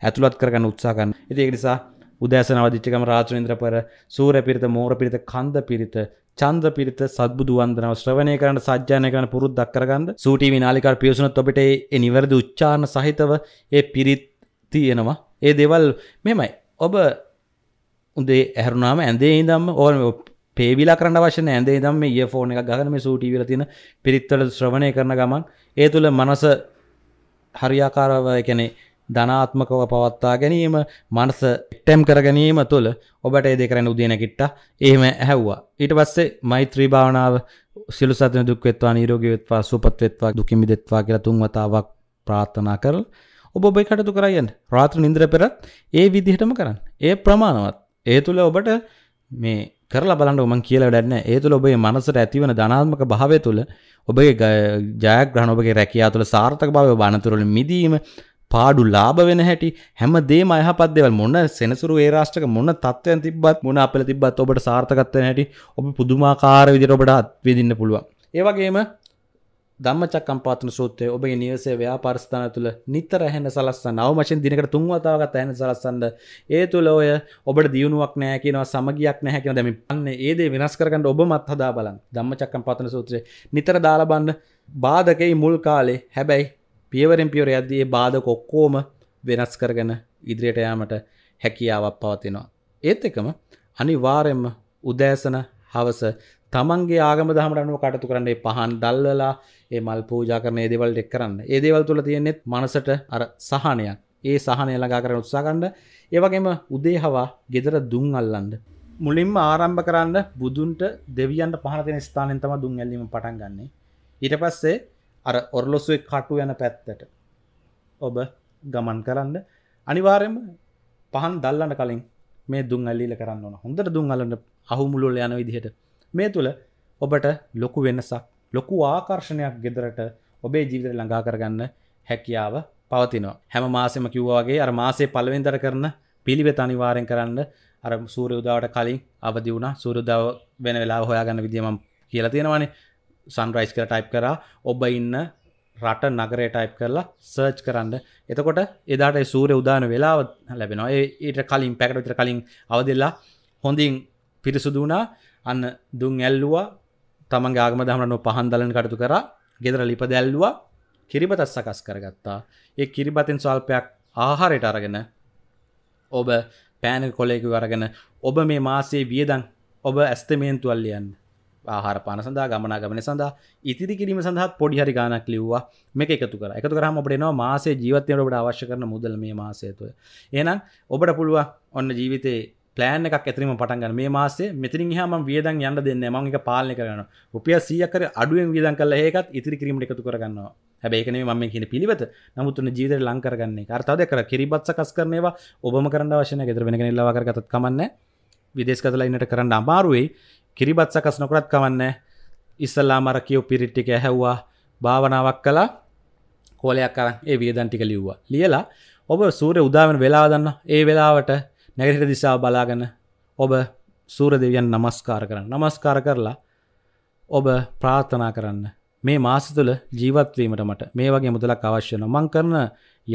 ඇතුළත් කරගන්න උත්සාකන්න ඉති එනිසා උදෑසන අවදිච්චකම රාජුනින්ද්‍ර පර සූර පිරිත මෝර පිරිත කන්ද පිරිත චන්ද්‍ර පිරිත සද්බුදු වන්දනාව ශ්‍රවණය කරන්න සජ්‍යානය කරන පුරුද්දක් කරගන්න සූටී විනාලිකාර පියසුනත් ඔබට ඒ නිවැරදි උච්චාරණ සහිතව ඒ පිරිත් තියෙනවා ඒ දෙවල් මෙමයි ඔබ උදේ ඇහරුණාම ඇඳේ දම් ඕල් පේවිලා කරන්න වශන ඇදේ දම් ඒ ෆෝන එක ගහනම සූටිවිල තින පිරිත්වල ශ්‍රවණය කරන ගමන් ඒ තුළ මනස හරියාකාරව කැනෙ ධනාත්මකව පවත්තා ගැනීම මනස ටැම් කර ගැනීම තුළ ඔබට ඒදෙ කරන්න උදනකිට්ට ඒම ඇහැව්වා ඊට පස්සේ මෛත්‍රී භාවනාව සිලු සතන දුක්වෙත්වා නීරෝගවෙත්වා සුපත්වෙත්වා දුකිමි දෙත්වා කියලා තුන්වතාවක් ප්‍රාර්ථනා කරල් ඔබ ඔබයි කටතු කරයන් රාත්‍ර නින්ද්‍ර පෙරත් ඒ විදිහටම කරන්න ඒ ප්‍රමාණවත් ඒ තුළ ඔබට මේ කරලා බලන්න මං කියලා වැඩන්න ඒ තුළ ඔබේ මනසට ඇතිවන ධනාත්මක භාවය තුළ ඔබගේ ජයග්‍රහණ ඔබගේ රැකියා තුළ සාර්ථක භාවය බානතුරල මිදීම පාඩු ලාභ වෙන හැටි හැම දේම අයහපත් දේවල් මොන සෙනසුරු ඒ රාෂ්ට්‍රක මොන තත්ත්වයන් තිබ්බත් මොන අපල තිබ්බත් ඔබට සාර්ථකත්වයෙන් හැටි ඔබ පුදුමාකාර විදිහට ඔබට අත්විඳින්න පුළුවන් ඒ වගේම ධම්මචක්කම්පාතන සූත්‍රයේ ඔබේ නිවසේ ව්‍යාපාරස්ථාන තුළ නිතර ඇහෙන සලස්සන්න අවමශෙන් දිනකට තුන් වතාවකට ඇහෙන සලස්සන්න ඒ තුළ ඔය ඔබට දියුණුවක් නැහැ කියනවා සමගියක් නැහැ කියනවා දැන් මේ අන්නේ ඒ දේ වෙනස් කරගන්න ඔබමත් හදා බලන්න ධම්මචක්කම්පාතන සූත්‍රයේ නිතර දාලා බලන්න බාධකේ මුල් කාලේ හැබැයි පියවරෙන් පියවර යද්දී ඒ බාධක ඔක්කොම වෙනස් කරගෙන ඉදිරියට යාමට හැකියාවක් පවතිනවා ඒත් එකම අනිවාර්යයෙන්ම උදෑසන හවස තමන්ගේ ආගම දහමට අනුව කටතු කරන්නේ පහන් දල්වලා ඒ මල් පූජා කරන ඒදවල් එක් කරන්න ඒදවල් තුළ තියෙන්නෙත් මනසට අර සහනයක් ඒ සහනය ළඟා කරන උත්සාකණ්ඩ ඒවගේම උදේ හවා ගෙදර දුන් අල්ලන්ඩ මුලින්ම ආරම්භ කරන්න බුදුන්ට දෙවියන්ට පහනතින ස්ථානෙන්තම දුන් ඇල්ලීම පටන් ගන්නේ ඊට පස්සේ අර ඔරලොස්සුවේ කටු යන පැත්තට ඔබ ගමන් කරන්න අනිවාරයම පහන් දල්ලන්න කලින් මේ දුන් අල්ලීල කරන්න ඕන හොඳට දුන් අලන්න අහුමුළුල යන විදිහට මේ තුළ ඔබට ලොකු වෙනසක් ලොකු ආකර්ෂණයක් ගෙදරට ඔබේ ජීවිත ළඟා කරගන්න හැකියාව පවතිනවා. හැම මාසෙම කිව්වාගේ අර මාසේ පළවෙනිදර කරන පිළිවෙත අනිවාර්යෙන් කරන්න අර සූර්ය උදාවට කලින් අවදි වුණා. සූර්ය උදාව වෙන වෙලාව හොයාගන්න විදිය මම කියලා තියෙනවානේ. සන්රයිස් කියලා ටයිප් කරා. ඔබ ඉන්න රට නගරය ටයිප් කරලා සර්ච් කරන්න එතකොට එදාට සූරය උදාන වෙලාව ලැබෙනවා ඒට කලින් පැකට විතර කලින් අවදෙල්ලා හොඳින් පිරිසුදුනා අන්න දුන් ඇල්ලුවා තමන් ආගම දහමන පහන් දලන කටතු කර ගෙදර ලිප දැල්ලවා කිරිබතත් සකස් කරගත්තා ඒ කිරිබතින් ස්වල්පයක් ආහාරයට අරගෙන ඔබ පෑන කොලෙකු අරගෙන ඔබ මේ මාසේ වියදන් ඔබ ඇස්තමේන්තුවල්ලියන් ආහාර පාන සඳහා ගමනා ගමන සඳහා ඉතිරි කිරීම සඳහත් පොඩි හරි ගානක් ලිව්වා මේක එකතු කර එකතු කරාම ඔබට එනවා මාසේ ජීවිතයට ඔබට අවශ්‍ය කරන මුදල් මේ මාසය තුළ එහෙනම් ඔබට පුළුවන් ඔන්න ජීවිතේ පලෑන් එකක් ඇතරීම පටන්ගන්න මේ මාසේ මෙතිරින් හම වියදන් යන්න දෙන්න මං එක පාලනය කරන රුපිය සියකර අඩුවෙන් වියදන් කල ඒකත් ඉතිරි කිරීමට එකතු කරගන්නවා හැබැයිකනේ මම කියන පිළිවෙත නමුත්න ජීවිතය ලං කරගන්නේ අර්ථද කර කිරිබත් සකස් කරනවා ඔබම කරන්න අවශ්‍යන ගෙදර වෙන ලවාකර ගතත් කමන්න විදේශ කතලා ඉන්නට කරන්න අමාරුවයි කිරිබත් සකස් නොකරත් කමන්න ඉස්සල්ලා මර කියෝ පිරිට්ටික හැව්වා භාවනාවක් කලා කෝලයක් කරන් ඒ වියදන්ටික ලිව්වා ලියලා ඔබ සූරය උදාවෙන වෙලා දන්න ඒ වෙලාවට නැගරිට දිශාව බලාගෙන ඔබ සූර දෙවියන් නමස්කාර කරන්න නමස්කාර කරලා ඔබ ප්‍රාර්ථනා කරන්න මේ මාස තුළ ජීවත්වීමට මට මේ වගේ මුදලක් අවශ්‍යන මං කරන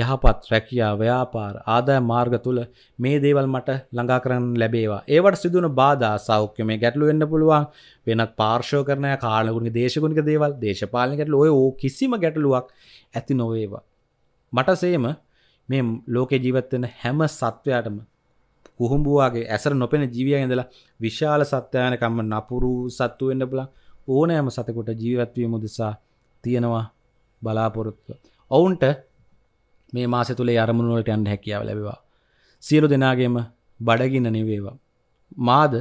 යහපත් රැකියා ව්‍යාපාර ආදාය මාර්ග තුළ මේ දේවල් මට ළඟා කරන්න ලැබේවා ඒවට සිදුවන බාධා සෞඛ්‍ය මේ ගැටලු වෙන්න පුළුවන් වෙනත් පාර්ශව කරන කාලකුණගේ දේශකුණික දේවල් දේශපාලනකට ඔය ඕ කිසිම ගැටලුවක් ඇති නොවේවා මට සේම මේ ලෝකේ ජීවත්වෙන හැම සත්වයාටම කුහුම්ඹුවාගේ ඇසර නොපෙන ජීවිය ඉඳලා විශාල සත්‍යයනකම්ම නපුරු සත්තු වෙන්න බලා ඕනෑම සතකොට ජීවත්වීම උදෙසා තියෙනවා බලාපොරොත්තු. ඔවුන්ට මේ මාස තුළේ අරමුණුවලට යන්න හැකියාව ලැබවා. සියලු දෙනාගේම බඩගින්න නිවේවා. මාද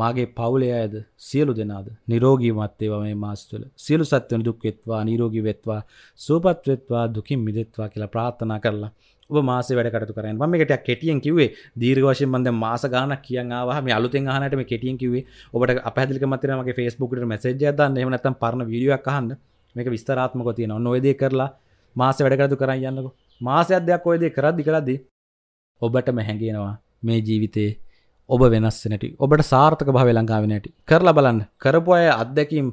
මාගේ පවුලේ අයද සියලු දෙනාද නිරෝගීමත් ඒවා මේ මාස තුළ සියලු සත්වන දුක් වෙත්වා නිරෝගී වෙත්වා සුවපත් වෙත්වා දුකින් මිදෙත්වා කියලා ප්‍රාර්ථනා කරලා ඔබ මාස වැඩකට කරන ම එකට කෙටියෙන් කිවේ දීර්වශයෙන් බන්ද මාස ගාන කිය වා මේ අලුත හනටම කෙටියෙන් කිවේ ඔබට අපහදිලි මතරමගේ ෆස්බුකට මසේජ දන්න එමනත්තම් පරන විඩියක් හන්න මේක විස්තරාත්මක තියෙන නොවේදේ කරලා මාස වැඩකරතු කරන්න යන්නක මාසයක් දෙයක් ඔයදේ කරදි කරදි ඔබටම හැඟෙනවා මේ ජීවිතයේ ඔබ වෙනස්සනට ඔබට සාර්ථක භාව ලංකාවෙනට කරලා බලන්න කරපු අය අත්දැකීම්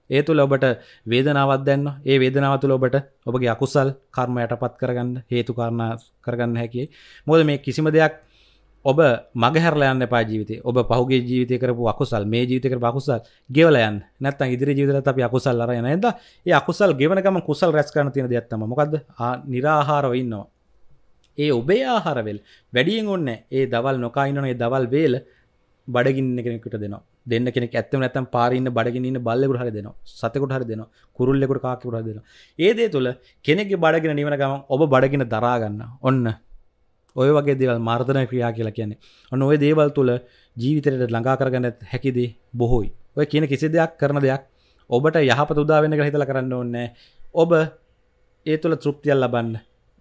ඒ තුළ ඔබට වේදනාවත් දැන්න ඒ වේදනාවතුළ ඔබට ඔබගේ අකුසල් කර්මයට පත් කරගන්න හේතුකාරණ කරගන්න හැකි මොද මේ කිසිම දෙයක් ඔබ මගහැරලයන්න පා ජීවිත ඔබ පහුගේ ජීවිතය කරපු අකුසල් මේ ජීවිතක පකුසල් ගෙවලයන් නැත්තන් ඉදිරි ජීවිතර අප අකුසල් අරයන ඇද ඒ අකුසල් ගෙවනකම කුසල් රැස්කරන තින දෙයක්ත්තම මොකද නිරාහාරව ඉන්නවා ඒ ඔබේ ආහාරවෙල් වැඩියෙන් ඔන්න ඒ දවල් නොකයිනනේ දවල් වේල බඩගින්න කෙනෙකට දෙන දෙන්න කෙනෙක් ඇත්තම නැතම් පාරන්න බඩගින්න බල්ලෙකුට හරි දෙන සතකුට හරි දෙන කුරල්ලෙකුට කාකුට දෙන ඒදේ තුළ කෙනෙක් බඩගෙන නිවන ගම ඔබ බඩගෙන දරාගන්න ඔන්න ඔය වගේ දේවල් මාර්ධනය ක්‍රියා කියලා කියන්නේ ඔන්න ඔය දේවල් තුළ ජීවිතයට ළඟා කරගන්න හැකිදේ බොහෝයි ඔය කියන කිසි දෙයක් කරන දෙයක් ඔබට යහපත උදාවෙන හිතල කරන්න ඕන්න ඔබ ඒ තුළ තෘප්තියල් ලබන්න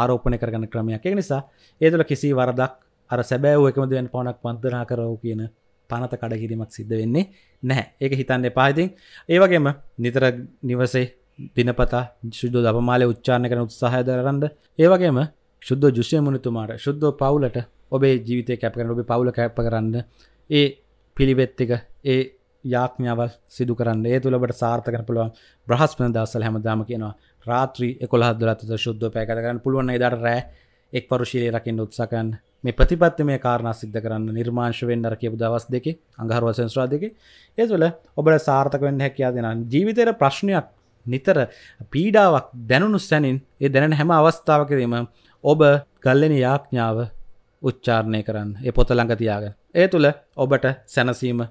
ආරෝපණය කරගන්න ක්‍රමයක් ඒ නිසා ඒතුළ කිසි වරදක් අර සැබෑව එකමදුවෙන් පවනක් පන්දනා කරව කියන පනත කඩකිරීමක් සිද්ධ වෙන්නේ නැහැ ඒක හිතන්න එපාහිතින් ඒවගේම නිතර නිවසේ දිනපතා ශුද්ධ දපමාලය උච්චාණ කරන උත්සාහය දරන්ඩ ඒවගේම ශුද්ධ ජුෂය මුණතුමාට ශුද්ධ පවුලට ඔබේ ජීවිතය කැප කරන ඔබේ පවුල කැප්ප කරන්න ඒ පිළිවෙත්තික ඒ යාඥාවල් සිදු කරන්න ඒ තුළබට සාර්ථකන පුළුවන් බ්‍රහස්පන දස්සල් හැමදාම කියනවා රාත්‍රී එකොල හදලත ශුද්ධ පෑකරගන්න පුළුවන් දර රෑ එක් පරුශීලය රකින්න උත්සකන් මේ ප්‍රතිපත්ති මේ කාරණ සිද්ධ කරන්න නිර්මාංශ වෙන්ඩර කියපු දවස් දෙක අඟහරුව සංස්්‍රා දෙක ඒතුල ඔබට සාර්ථක වෙන්න හැකයා දෙෙන ජීවිතයට ප්‍රශ්නයක් නිතර පීඩාවක් දැනුණු සැනින් ඒ දැන හැම අවස්ථාවකරීම ඔබ ගල්ලෙන යාඥාව උච්චාරණය කරන්න ඒ පොත ළඟ තියාගෙන ඒ තුළ ඔබට සැනසීම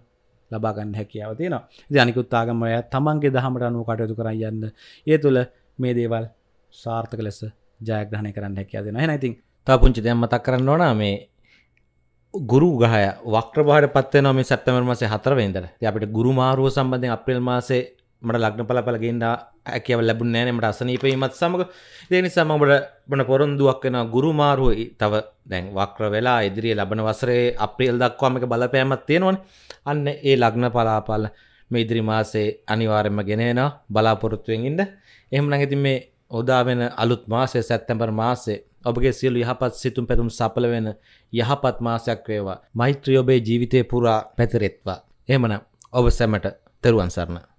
ලබාගන්න හැකියාව තියෙනවා ඉතින් අනිකුත් ආගම අය තමන්ගේ දහමට අනුව කටයුතු කරන් යන්න ඒ තුළ මේ දේවල් සාර්ථක ලෙස ජයග්‍රහණය කරන්න හැකයා දෙෙන හැනයිතින් තා පුංචි දෙයම් මතක් කරන්න ඕනා මේ ගුරු ගහය වක්්‍රභාට පත්වන මේ සැත්තමර මසේ හතරවෙන්දර අපට ගුරු මාරුව සම්බඳධය අප්‍රේල් මාසේ මට ලක්න පල පලගෙන්න්න ඇකව ලැබුණ නෑනමට අසනීපීමත් සමඟ දෙනි සමඟට බන පොරොන්දුවක් වෙන ගුරු මාරුව තව දැන් වක්්‍ර වෙලා ඉදිරිිය ලබන වසරේ අප්‍රියල් දක්වාමක බලපෑමත් තියෙනවන අන්න ඒ ලග්න පලාපල්ල මේ ඉදිරි මාසේ අනිවාරෙන්ම ගෙනෙන බලාපොරොත්තුවෙන්ඉන්න එහම නැගති මේ ඔදා වෙන අලුත් මාසය සැත්තැම්බර් මාසේ ඔබගේ සියලු යහපත් සිතුම් පැතුම් සපල වෙන යහපත් මාසයක් වේවා මෛත්‍රිය ඔබේ ජීවිතය පුරා පැතිරෙත්වා. එහමන ඔබ සැමට තෙරුවන්සරණ.